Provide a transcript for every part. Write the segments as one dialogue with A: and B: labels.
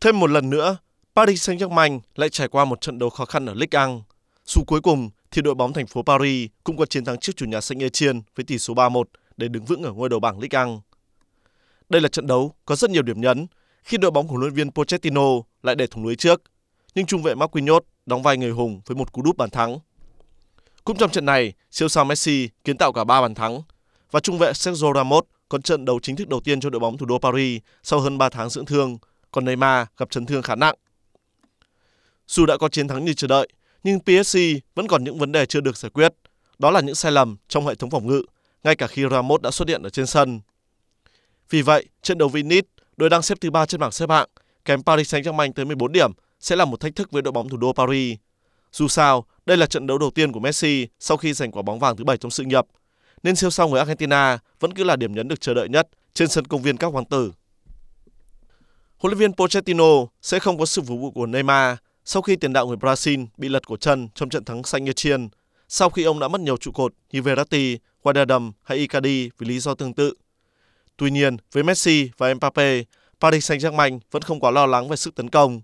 A: Thêm một lần nữa, Paris Saint-Germain lại trải qua một trận đấu khó khăn ở Ligue 1. Dù cuối cùng thì đội bóng thành phố Paris cũng có chiến thắng trước chủ nhà Saint Etienne với tỷ số 3-1 để đứng vững ở ngôi đầu bảng Ligue 1. Đây là trận đấu có rất nhiều điểm nhấn khi đội bóng của huấn luyện viên Pochettino lại để thủng lưới trước, nhưng trung vệ Marquinhos đóng vai người hùng với một cú đúp bàn thắng. Cũng trong trận này, siêu sao Messi kiến tạo cả 3 bàn thắng và trung vệ Sergio Ramos có trận đấu chính thức đầu tiên cho đội bóng thủ đô Paris sau hơn 3 tháng dưỡng thương, còn Neymar gặp chấn thương khá nặng. Dù đã có chiến thắng như chờ đợi, nhưng PSG vẫn còn những vấn đề chưa được giải quyết. Đó là những sai lầm trong hệ thống phòng ngự, ngay cả khi Ramos đã xuất hiện ở trên sân. Vì vậy, trận đấu với Nice, đội đang xếp thứ ba trên bảng xếp hạng, kém Paris Saint-Germain tới 14 điểm, sẽ là một thách thức với đội bóng thủ đô Paris. Dù sao, đây là trận đấu đầu tiên của Messi sau khi giành quả bóng vàng thứ bảy trong sự nghiệp nên siêu sao người Argentina vẫn cứ là điểm nhấn được chờ đợi nhất trên sân công viên các hoàng tử. Huấn luyện viên Pochettino sẽ không có sự phục vụ của Neymar sau khi tiền đạo người Brazil bị lật cổ chân trong trận thắng xanh như chiên, sau khi ông đã mất nhiều trụ cột như Verratti, Wijnaldum hay Icardi vì lý do tương tự. Tuy nhiên, với Messi và Mbappe, Paris Saint-Germain vẫn không quá lo lắng về sức tấn công.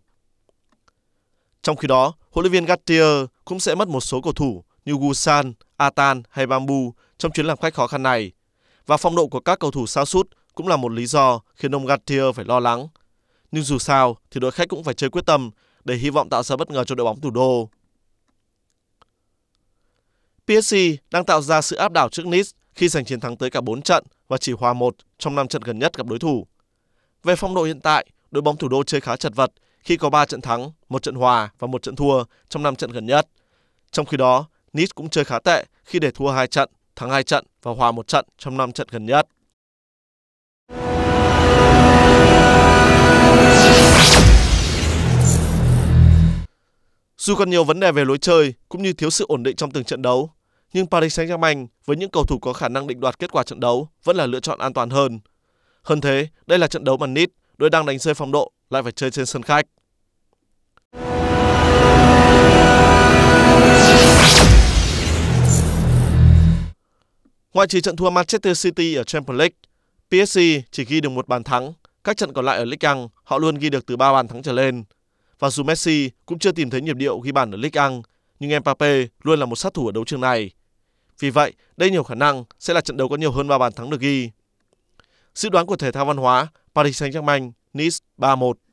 A: Trong khi đó, huấn luyện viên Gattier cũng sẽ mất một số cầu thủ như Gusan, Atan hay Bambu trong chuyến làm khách khó khăn này. Và phong độ của các cầu thủ sa sút cũng là một lý do khiến ông Gattier phải lo lắng. Nhưng dù sao thì đội khách cũng phải chơi quyết tâm để hy vọng tạo ra bất ngờ cho đội bóng thủ đô. PSG đang tạo ra sự áp đảo trước Nice khi giành chiến thắng tới cả 4 trận và chỉ hòa 1 trong 5 trận gần nhất gặp đối thủ. Về phong độ hiện tại, đội bóng thủ đô chơi khá chật vật khi có 3 trận thắng, 1 trận hòa và 1 trận thua trong 5 trận gần nhất. Trong khi đó, Nice cũng chơi khá tệ khi để thua 2 trận thắng 2 trận và hòa 1 trận trong 5 trận gần nhất. Dù còn nhiều vấn đề về lối chơi cũng như thiếu sự ổn định trong từng trận đấu, nhưng Paris Saint-Germain với những cầu thủ có khả năng định đoạt kết quả trận đấu vẫn là lựa chọn an toàn hơn. Hơn thế, đây là trận đấu mà Nice, đội đang đánh rơi phong độ lại phải chơi trên sân khách. Ngoại trừ trận thua Manchester City ở Champions League, PSG chỉ ghi được một bàn thắng. Các trận còn lại ở League 1, họ luôn ghi được từ 3 bàn thắng trở lên. Và dù Messi cũng chưa tìm thấy nhịp điệu ghi bàn ở League 1, nhưng Mbappe luôn là một sát thủ ở đấu trường này. Vì vậy, đây nhiều khả năng sẽ là trận đấu có nhiều hơn 3 bàn thắng được ghi. Dự đoán của thể thao văn hóa Paris Saint-Germain Nice 3-1.